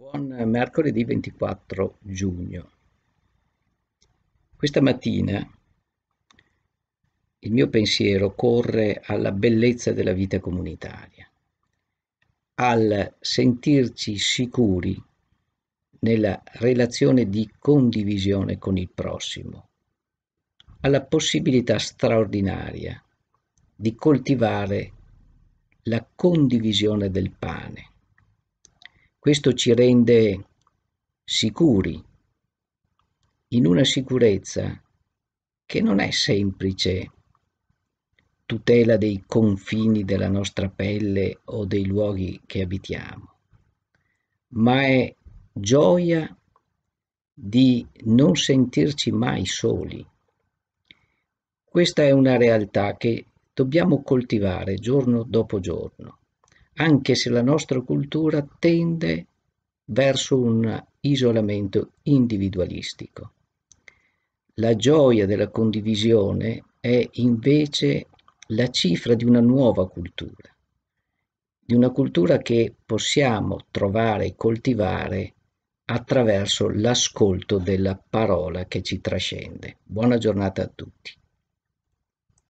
Buon mercoledì 24 giugno. Questa mattina il mio pensiero corre alla bellezza della vita comunitaria, al sentirci sicuri nella relazione di condivisione con il prossimo, alla possibilità straordinaria di coltivare la condivisione del pane questo ci rende sicuri in una sicurezza che non è semplice tutela dei confini della nostra pelle o dei luoghi che abitiamo, ma è gioia di non sentirci mai soli. Questa è una realtà che dobbiamo coltivare giorno dopo giorno anche se la nostra cultura tende verso un isolamento individualistico. La gioia della condivisione è invece la cifra di una nuova cultura, di una cultura che possiamo trovare e coltivare attraverso l'ascolto della parola che ci trascende. Buona giornata a tutti.